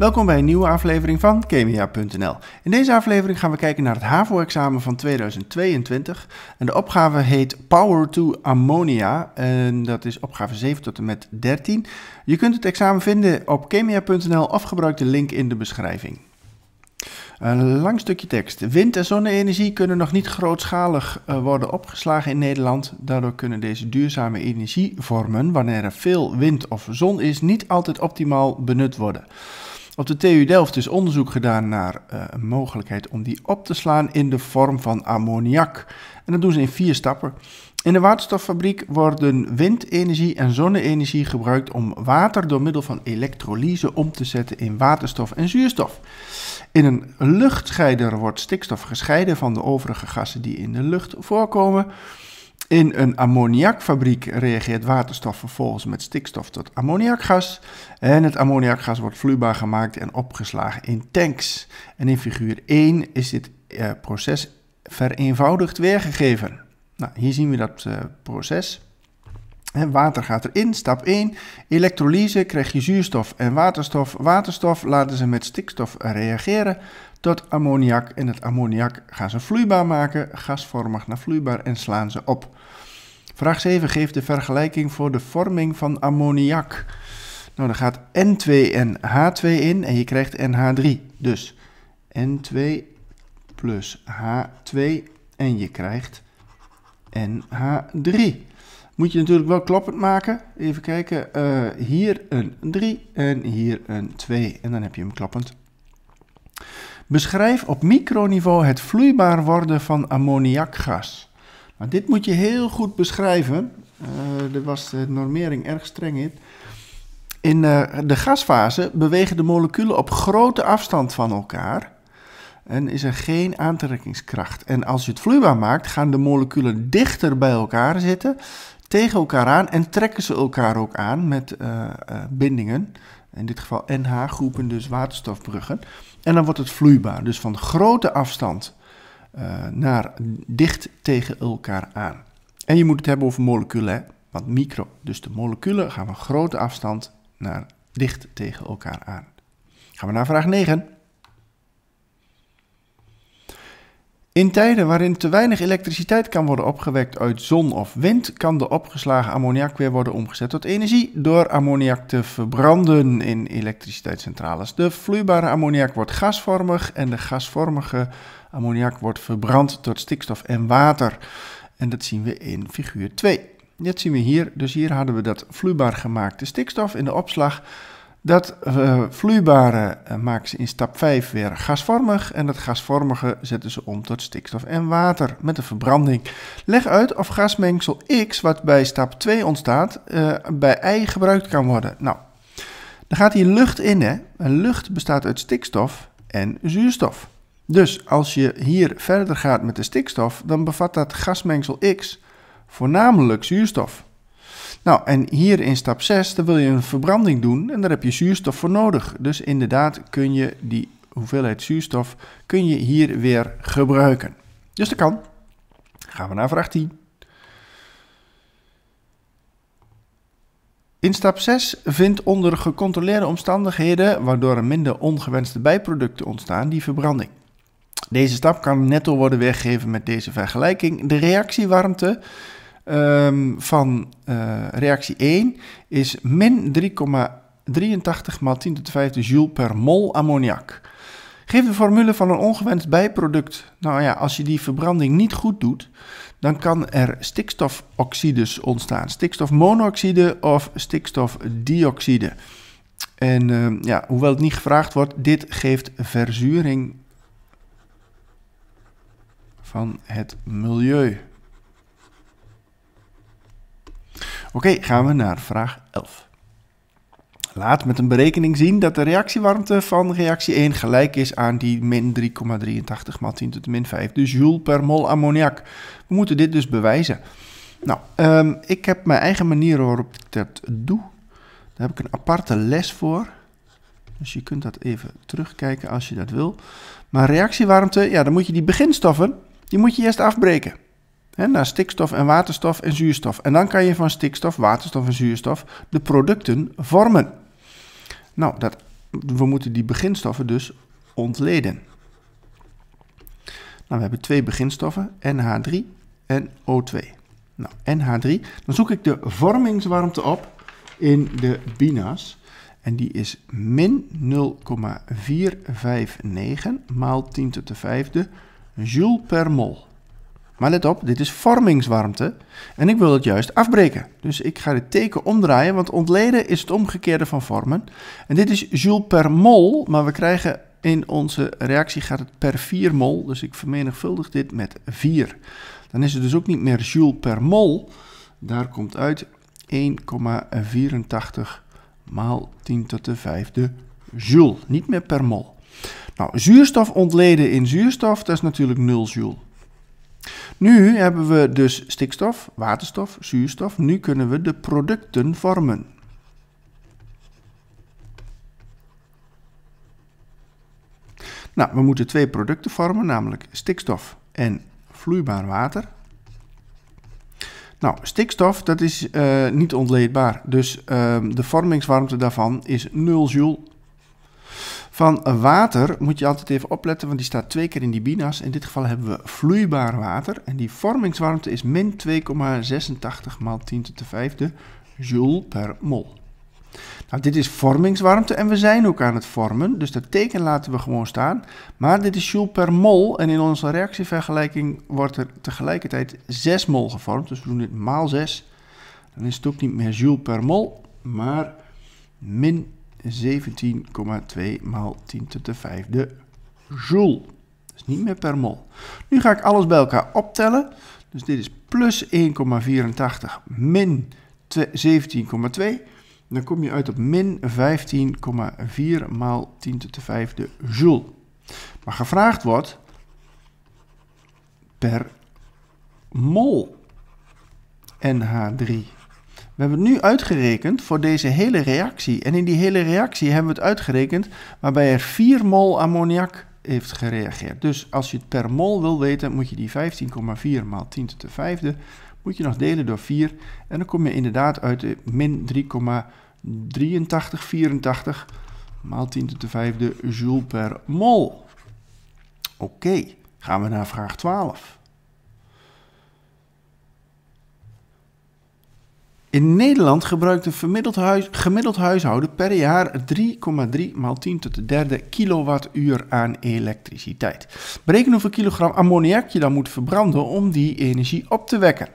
Welkom bij een nieuwe aflevering van Chemia.nl. In deze aflevering gaan we kijken naar het HAVO-examen van 2022. En de opgave heet Power to Ammonia. En dat is opgave 7 tot en met 13. Je kunt het examen vinden op Chemia.nl, of gebruik de link in de beschrijving. Een lang stukje tekst. Wind- en zonne-energie kunnen nog niet grootschalig eh, worden opgeslagen in Nederland. Daardoor kunnen deze duurzame energievormen, wanneer er veel wind of zon is, niet altijd optimaal benut worden. Op de TU Delft is onderzoek gedaan naar eh, een mogelijkheid om die op te slaan in de vorm van ammoniak. En dat doen ze in vier stappen. In de waterstoffabriek worden windenergie en zonne-energie gebruikt om water door middel van elektrolyse om te zetten in waterstof en zuurstof. In een luchtscheider wordt stikstof gescheiden van de overige gassen die in de lucht voorkomen. In een ammoniakfabriek reageert waterstof vervolgens met stikstof tot ammoniakgas. En het ammoniakgas wordt vloeibaar gemaakt en opgeslagen in tanks. En in figuur 1 is dit eh, proces vereenvoudigd weergegeven. Nou, hier zien we dat eh, proces water gaat erin. Stap 1. Elektrolyse krijg je zuurstof en waterstof. Waterstof laten ze met stikstof reageren tot ammoniak. En het ammoniak gaan ze vloeibaar maken, gasvormig naar vloeibaar en slaan ze op. Vraag 7 geeft de vergelijking voor de vorming van ammoniak. Nou, dan gaat N2 en H2 in en je krijgt NH3. Dus N2 plus H2 en je krijgt NH3 moet je natuurlijk wel kloppend maken. Even kijken, eh, hier een 3 en hier een 2 en dan heb je hem kloppend. Beschrijf op microniveau het vloeibaar worden van ammoniakgas. Nou, dit moet je heel goed beschrijven. Eh, er was de normering erg streng in. In eh, de gasfase bewegen de moleculen op grote afstand van elkaar en is er geen aantrekkingskracht. En als je het vloeibaar maakt, gaan de moleculen dichter bij elkaar zitten tegen elkaar aan en trekken ze elkaar ook aan met eh, eh, bindingen. In dit geval NH-groepen, dus waterstofbruggen. En dan wordt het vloeibaar. Dus van grote afstand eh, naar dicht tegen elkaar aan. En je moet het hebben over moleculen, want micro. Dus de moleculen gaan van grote afstand naar dicht tegen elkaar aan. Gaan we naar vraag 9. In tijden waarin te weinig elektriciteit kan worden opgewekt uit zon of wind, kan de opgeslagen ammoniak weer worden omgezet tot energie door ammoniak te verbranden in elektriciteitscentrales. De vloeibare ammoniak wordt gasvormig en de gasvormige ammoniak wordt verbrand tot stikstof en water. En dat zien we in figuur 2. Net zien we hier. Dus hier hadden we dat vloeibaar gemaakte stikstof in de opslag. Dat eh, vloeibare eh, maken ze in stap 5 weer gasvormig en dat gasvormige zetten ze om tot stikstof en water met een verbranding. Leg uit of gasmengsel X, wat bij stap 2 ontstaat, eh, bij Y gebruikt kan worden. Nou, dan gaat hier lucht in hè. En lucht bestaat uit stikstof en zuurstof. Dus als je hier verder gaat met de stikstof, dan bevat dat gasmengsel X voornamelijk zuurstof. Nou, en hier in stap 6, dan wil je een verbranding doen en daar heb je zuurstof voor nodig. Dus inderdaad kun je die hoeveelheid zuurstof kun je hier weer gebruiken. Dus dat kan. Gaan we naar vraag 10. In stap 6 vindt onder gecontroleerde omstandigheden, waardoor er minder ongewenste bijproducten ontstaan, die verbranding. Deze stap kan netto worden weergegeven met deze vergelijking. De reactiewarmte Ehm, van eh, reactie 1 is min 3,83 maal 10 tot de 5 joule per mol ammoniak. Geef de formule van een ongewenst bijproduct. Nou ja, als je die verbranding niet goed doet, dan kan er stikstofoxides ontstaan. Stikstofmonoxide of stikstofdioxide. En ehm, ja, hoewel het niet gevraagd wordt, dit geeft verzuring van het milieu. Oké, gaan we naar vraag 11. Laat met een berekening zien dat de reactiewarmte van reactie 1 gelijk is aan die min 3,83 maal 10 tot de min 5, dus joule per mol ammoniak. We moeten dit dus bewijzen. Nou, ehm, ik heb mijn eigen manier waarop ik dat doe. Daar heb ik een aparte les voor. Dus je kunt dat even terugkijken als je dat wil. Maar reactiewarmte, ja, dan moet je die beginstoffen, die moet je eerst afbreken naar stikstof en waterstof en zuurstof. En dan kan je van stikstof, waterstof en zuurstof de producten vormen. Nou, dat, we moeten die beginstoffen dus ontleden. Nou, we hebben twee beginstoffen, NH3 en O2. Nou, NH3, dan zoek ik de vormingswarmte op in de binas. En die is min 0,459 maal 10 tot de vijfde joule per mol. Maar let op, dit is vormingswarmte en ik wil het juist afbreken. Dus ik ga het teken omdraaien, want ontleden is het omgekeerde van vormen. En dit is joule per mol, maar we krijgen in onze reactie gaat het per 4 mol. Dus ik vermenigvuldig dit met 4. Dan is het dus ook niet meer joule per mol. Daar komt uit 1,84 maal 10 tot de vijfde joule. Niet meer per mol. Nou, zuurstof ontleden in zuurstof, dat is natuurlijk 0 joule. Nu hebben we dus stikstof, waterstof, zuurstof. Nu kunnen we de producten vormen. Nou, we moeten twee producten vormen, namelijk stikstof en vloeibaar water. Nou, stikstof dat is eh, niet ontleedbaar, dus ehm, de vormingswarmte daarvan is 0 joule van water moet je altijd even opletten, want die staat twee keer in die binas. In dit geval hebben we vloeibaar water. En die vormingswarmte is min 2,86 maal 10 tot de vijfde joule per mol. Nou, dit is vormingswarmte en we zijn ook aan het vormen, dus dat teken laten we gewoon staan. Maar dit is joule per mol en in onze reactievergelijking wordt er tegelijkertijd 6 mol gevormd. Dus we doen dit maal 6. Dan is het ook niet meer joule per mol, maar min 17,2 maal 10 tot de vijfde joule. Dus niet meer per mol. Nu ga ik alles bij elkaar optellen. Dus dit is plus 1,84 min 17,2. Dan kom je uit op min 15,4 maal 10 tot de vijfde joule. Maar gevraagd wordt per mol NH3 we hebben het nu uitgerekend voor deze hele reactie. En in die hele reactie hebben we het uitgerekend waarbij er 4 mol ammoniak heeft gereageerd. Dus als je het per mol wil weten, moet je die 15,4 maal 10 tot de vijfde, moet je nog delen door 4. En dan kom je inderdaad uit de min 3,8384 maal 10 tot de vijfde joule per mol. Oké, gaan we naar vraag 12. In Nederland gebruikt een gemiddeld, huishouden per jaar 3,3 maal 10 tot de derde kilowattuur aan elektriciteit. Bereken hoeveel kilogram ammoniak je dan moet verbranden om die energie op te wekken.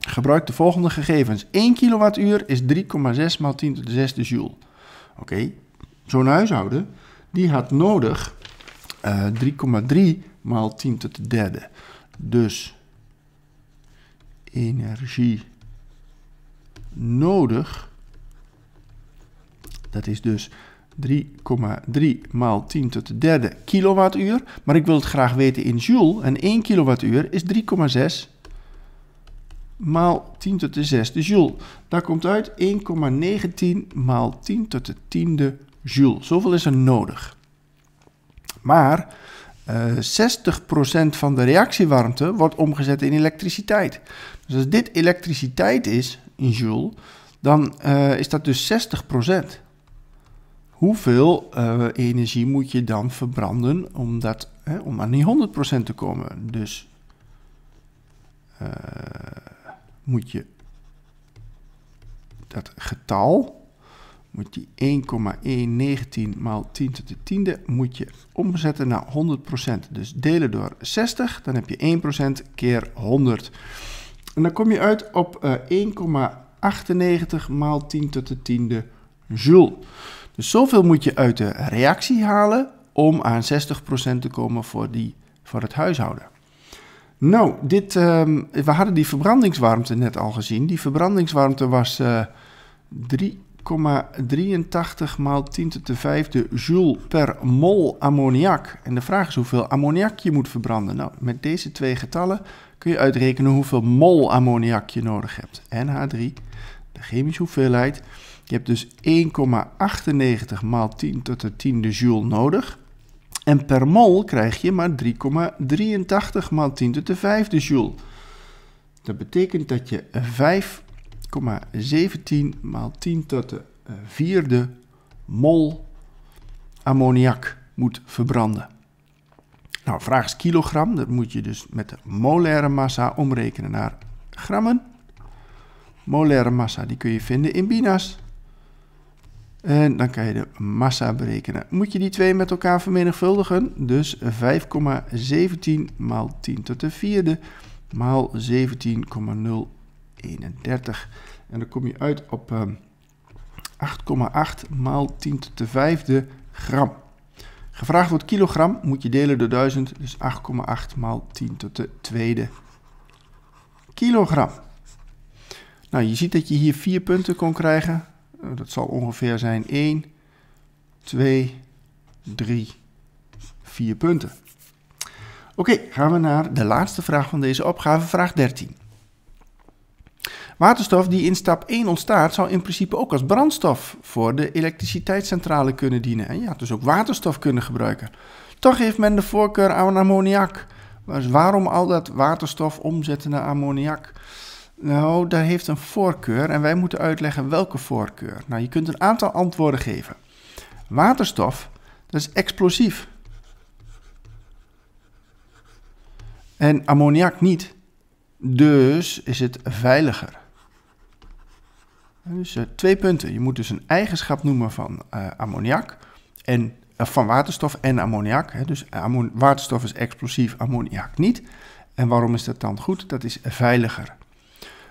Gebruik de volgende gegevens. 1 kilowattuur is 3,6 maal 10 tot de zesde joule. Oké, zo'n huishouden die had nodig 3,3 eh, maal 10 tot de derde. Dus energie nodig. Dat is dus 3,3 maal 10 tot de derde kilowattuur. Maar ik wil het graag weten in joule. En 1 kilowattuur is 3,6 maal 10 tot de zesde joule. Daar komt uit 1,19 maal 10 tot de tiende joule. Zoveel is er nodig. Maar uh, eh, 60% van de reactiewarmte wordt omgezet in elektriciteit. Dus als dit elektriciteit is, in joule, dan eh, is dat dus 60%. Hoeveel eh, energie moet je dan verbranden om, dat, om aan die 100% te komen? Dus eh, moet je dat getal, moet die 1,119 maal 10 tot de tiende, moet je omzetten naar 100%. Dus delen door 60, dan heb je 1% keer 100. En dan kom je uit op 1,98 eh, maal 10 tot de tiende joule. Dus zoveel moet je uit de reactie halen om aan 60% te komen voor, die, voor het huishouden. Nou, dit, ehm, we hadden die verbrandingswarmte net al gezien. Die verbrandingswarmte was 3,83 eh, maal 10 tot de 5e joule per mol ammoniak. En de vraag is hoeveel ammoniak je moet verbranden. Nou, met deze twee getallen kun je uitrekenen hoeveel mol ammoniak je nodig hebt. NH3, de chemische hoeveelheid. Je hebt dus 1,98 maal 10 tot de 10e joule nodig. En per mol krijg je maar 3,83 maal 10 tot de 5e joule. Dat betekent dat je 5,17 maal 10 tot de 4e mol ammoniak moet verbranden. Nou, vraag is kilogram. Dat moet je dus met de molaire massa omrekenen naar grammen. Molaire massa die kun je vinden in binas. En dan kan je de massa berekenen. Moet je die twee met elkaar vermenigvuldigen? Dus 5,17 maal 10 tot de vierde maal 17,031. En dan kom je uit op 8,8 ehm, maal 10 tot de vijfde gram. Gevraagd wordt kilogram, moet je delen door 1000, dus 8,8 x 10 tot de tweede kilogram. Nou, je ziet dat je hier vier punten kon krijgen. Eh, dat zal ongeveer zijn 1, 2, 3, 4 punten. Oké, gaan we naar de laatste vraag van deze opgave, vraag 13. Waterstof die in stap 1 ontstaat, zou in principe ook als brandstof voor de elektriciteitscentrale kunnen dienen. En ja, dus ook waterstof kunnen gebruiken. Toch heeft men de voorkeur aan ammoniak. Dus waarom al dat waterstof omzetten naar ammoniak? Nou, daar heeft een voorkeur en wij moeten uitleggen welke voorkeur. Nou, je kunt een aantal antwoorden geven. Waterstof, dat is explosief. En ammoniak niet. Dus is het veiliger. Dus eh, twee punten. Je moet dus een eigenschap noemen van uh, ammoniak en eh, van waterstof en ammoniak. Hè. Dus waterstof is explosief, ammoniak niet. En waarom is dat dan goed? Dat is veiliger.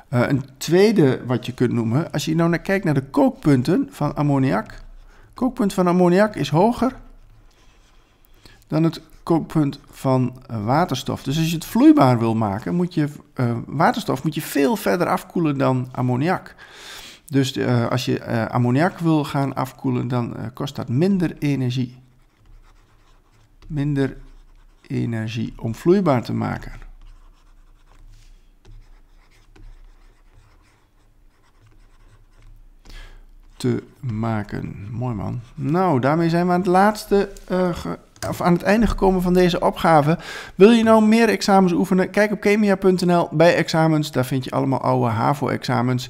een tweede wat je kunt noemen, als je nou naar kijkt naar de kookpunten van ammoniak. Kookpunt van ammoniak is hoger dan het kookpunt van waterstof. Dus als je het vloeibaar wil maken, moet je waterstof moet je veel verder afkoelen dan ammoniak. Dus eh, als je eh, ammoniak wil gaan afkoelen, dan eh, kost dat minder energie. Minder energie om vloeibaar te maken. Te maken. Mooi man. Nou, daarmee zijn we aan het laatste of aan het einde gekomen van deze opgave. Wil je nou meer examens oefenen? Kijk op chemia.nl bij examens. Daar vind je allemaal oude HAVO-examens.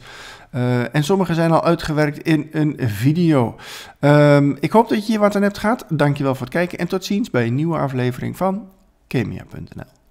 Eh, en sommige zijn al uitgewerkt in een video. Ehm, ik hoop dat je hier wat aan hebt gehad. Dankjewel voor het kijken en tot ziens bij een nieuwe aflevering van Kemia.nl.